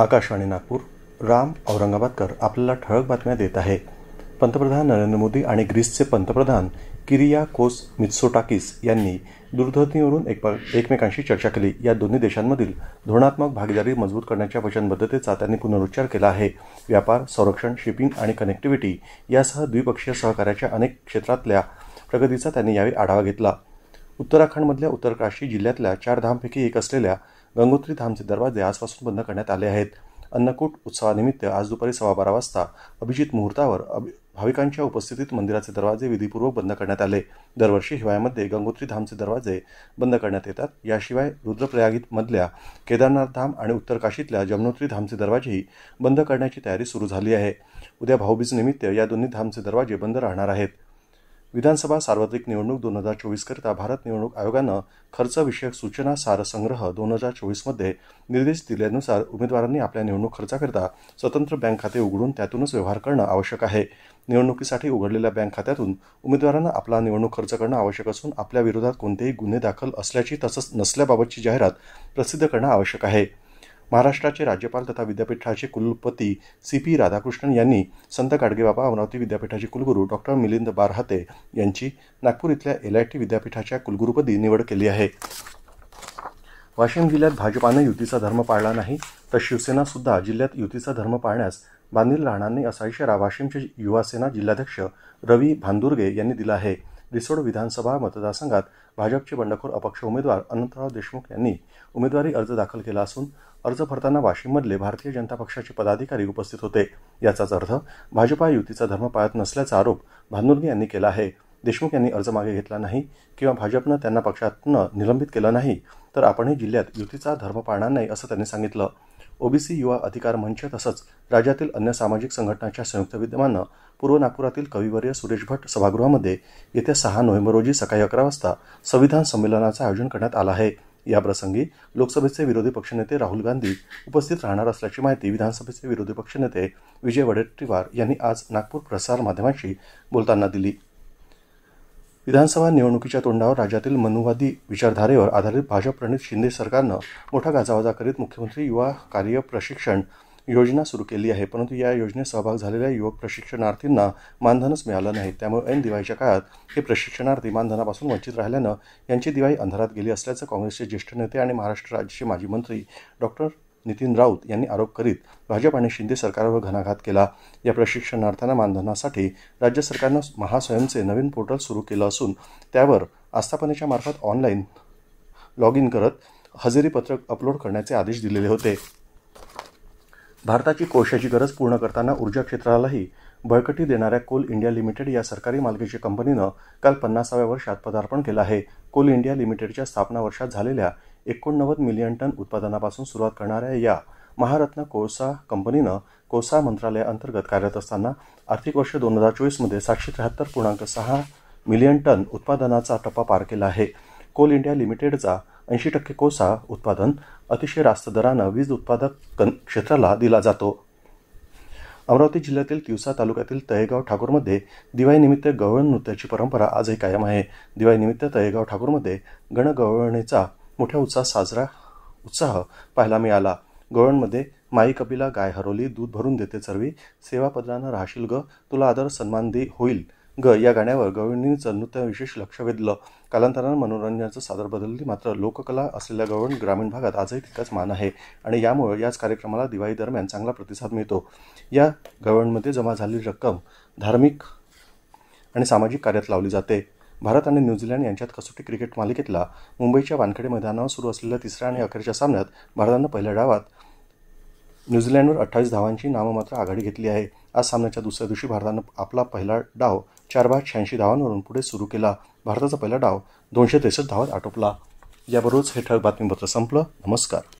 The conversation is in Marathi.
आकाशवाणी नागपूर राम औरंगाबादकर आपल्याला ठळक बातम्या देत आहे पंतप्रधान नरेंद्र मोदी आणि ग्रीसचे पंतप्रधान किरिया कोस मित्सोटाकिस यांनी दूरध्वनीवरून एक एकमेकांशी चर्चा केली या दोन्ही देशांमधील धोरणात्मक भागीदारी मजबूत करण्याच्या वचनबद्धतेचा त्यांनी पुनरुच्चार केला आहे व्यापार संरक्षण शिपिंग आणि कनेक्टिव्हिटी यासह द्विपक्षीय सहकार्याच्या अनेक क्षेत्रातल्या प्रगतीचा त्यांनी यावेळी आढावा घेतला उत्तराखंडमधल्या उत्तरकाशी जिल्ह्यातल्या चार धामपैकी एक असलेल्या गंगोत्री धामचे दरवाजे आजपासून बंद करण्यात आले आहेत अन्नकूट उत्सवानिमित्त आज दुपारी बारा वाजता अभिजित मुहूर्तावर अभि भाविकांच्या उपस्थितीत मंदिराचे दरवाजे विधीपूर्वक बंद करण्यात आले दरवर्षी हिवाळ्यामध्ये गंगोत्री धामचे दरवाजे बंद करण्यात येतात याशिवाय रुद्रप्रयागीतमधल्या केदारनाथ धाम आणि उत्तरकाशीतल्या जमनोत्री धामचे दरवाजेही बंद करण्याची तयारी सुरू झाली आहे उद्या भाऊबीजनिमित्त निमित्त या दोन्ही धामचे दरवाजे बंद राहणार आहेत विधानसभा सार्वत्रिक निवडणूक दोन हजार चोवीसकरिता भारत निवडणूक आयोगानं खर्चविषयक सूचना सारसंग्रह दोन हजार चोवीसमध्ये निर्देश दिल्यानुसार उमेदवारांनी आपल्या निवडणूक खर्चाकरिता स्वतंत्र बँक खाते उघडून त्यातूनच व्यवहार करणं आवश्यक आहे निवडणुकीसाठी उघडलेल्या बँक खात्यातून उमेदवारांना आपला निवडणूक खर्च करणं आवश्यक असून आपल्या विरोधात कोणतेही गुन्हे दाखल असल्याची तसंच नसल्याबाबतची जाहिरात प्रसिद्ध करणं आवश्यक आहे महाराष्ट्राचे राज्यपाल तथा विद्यापीठाचे कुलपती सी पी राधाकृष्णन यांनी संत गाडगेबाबा अमरावती विद्यापीठाचे कुलगुरू डॉक्टर मिलिंद बारहाते यांची नागपूर इथल्या एल आय टी विद्यापीठाच्या कुलगुरूपदी निवड केली आहे वाशिम जिल्ह्यात भाजपानं युतीचा धर्म पाळला नाही तर शिवसेनासुद्धा जिल्ह्यात युतीचा धर्म पाळण्यास बांधील राहणार नाही असा इशारा वाशिमचे युवासेना जिल्हाध्यक्ष रवी भांदुर्गे यांनी दिला आहे रिसोड विधानसभा मतदारसंघात भाजपचे बंडखोर अपक्ष उमेदवार अनंतराव देशमुख यांनी उमेदवारी अर्ज दाखल केला असून अर्ज भरताना वाशिममधले भारतीय जनता पक्षाचे पदाधिकारी उपस्थित होते याचाच अर्थ भाजपा युतीचा धर्म पाळत नसल्याचा आरोप भानुर्गे यांनी केला आहे देशमुख यांनी अर्ज मागे घेतला नाही किंवा भाजपनं त्यांना पक्षातनं निलंबित केलं नाही तर आपणही जिल्ह्यात युतीचा धर्म पाळणार नाही असं त्यांनी सांगितलं ओबीसी युवा अधिकार मंच तसंच राज्यातील अन्य सामाजिक संघटनांच्या संयुक्त विद्यमानं पूर्व नागपुरातील कविवर्य सुरेश भट सभागृहामध्ये येत्या सहा नोव्हेंबर रोजी सकाळी अकरा वाजता संविधान संमेलनाचं आयोजन करण्यात आलं आहे याप्रसंगी लोकसभेचे विरोधी पक्षनेते राहुल गांधी उपस्थित राहणार असल्याची माहिती विधानसभेचे विरोधी पक्षनेते विजय वडेट्टीवार यांनी आज नागपूर प्रसार माध्यमांशी बोलताना दिली विधानसभा निवडणुकीच्या तोंडावर राज्यातील मनुवादी विचारधारेवर आधारित भाजपप्रणित शिंदे सरकारनं मोठा गाजावाजा करीत मुख्यमंत्री युवा कार्य प्रशिक्षण योजना सुरू केली आहे परंतु या योजनेत सहभाग झालेल्या युवक प्रशिक्षणार्थींना मानधनच मिळालं नाही त्यामुळे ऐन दिवाळीच्या काळात हे प्रशिक्षणार्थी मानधनापासून वंचित राहिल्यानं यांची दिवाळी अंधारात गेली असल्याचं काँग्रेसचे ज्येष्ठ नेते आणि महाराष्ट्र राज्याचे माजी मंत्री डॉक्टर नितीन राऊत यांनी आरोप करीत भाजप आणि शिंदे सरकारवर घणाघात केला या प्रशिक्षणार्थांना मानधनासाठी राज्य सरकारनं महास्वयंचे नवीन पोर्टल सुरू केलं असून त्यावर आस्थापनेच्या मार्फत ऑनलाईन लॉग इन करत हजेरी पत्रक अपलोड करण्याचे आदेश दिलेले होते भारताची कोशाची गरज पूर्ण करताना ऊर्जा क्षेत्रालाही बळकटी देणाऱ्या कोल इंडिया लिमिटेड या सरकारी मालकीच्या कंपनीनं काल पन्नासाव्या वर्षात पदार्पण केलं आहे कोल इंडिया लिमिटेडच्या स्थापना वर्षात झालेल्या एकोणनव्वद मिलियन टन उत्पादनापासून सुरुवात करणाऱ्या या महारत्न कोळसा कंपनीनं कोळसा मंत्रालयाअंतर्गत कार्यरत असताना आर्थिक वर्ष दोन हजार चोवीसमध्ये सातशे त्र्याहत्तर पूर्णांक सहा मिलियन टन उत्पादनाचा टप्पा पार केला आहे कोल इंडिया लिमिटेडचा ऐंशी टक्के कोळसा उत्पादन अतिशय रास्त दरानं वीज उत्पादक कन क्षेत्राला दिला जातो अमरावती जिल्ह्यातील तिवसा तालुक्यातील तळेगाव ठाकूरमध्ये दिवाळीनिमित्त गवळण नृत्याची परंपरा आजही कायम आहे दिवाळीनिमित्त तयेगाव ठाकूरमध्ये गणगवळणीचा मोठ्या उत्साह साजरा उत्साह पाहायला मिळाला गोवणमध्ये माई कपिला गाय हरवली दूध भरून देते चरवी सेवापदानं राहशील ग तुला आदर सन्मान दे होईल ग या गाण्यावर गवळणींचं नृत्य विशेष लक्ष वेधलं कालांतरानं मनोरंजनाचं सादर बदलली मात्र लोककला असलेल्या गवळण ग्रामीण भागात आजही तितकाच मान आहे आणि यामुळं याच कार्यक्रमाला दिवाळी दरम्यान चांगला प्रतिसाद मिळतो या गवळणमध्ये जमा झालेली रक्कम धार्मिक आणि सामाजिक कार्यात लावली जाते भारत आणि न्यूझीलंड यांच्यात कसोटी क्रिकेट मालिकेतला मुंबईच्या वानखेडे मैदानावर सुरू असलेल्या तिसऱ्या आणि अखेरच्या सामन्यात भारतानं पहिल्या डावात न्यूझीलंडवर अठ्ठावीस धावांची नाममात्र आघाडी घेतली आहे आज सामन्याच्या दुसऱ्या दिवशी भारतानं आपला पहिला डाव चार बाद शहाऐंशी धावांवरून पुढे सुरू केला भारताचा पहिला डाव दोनशे त्रेसष्ट धावात आटोपला याबरोबरच हे ठळक बातमीपत्र संपलं नमस्कार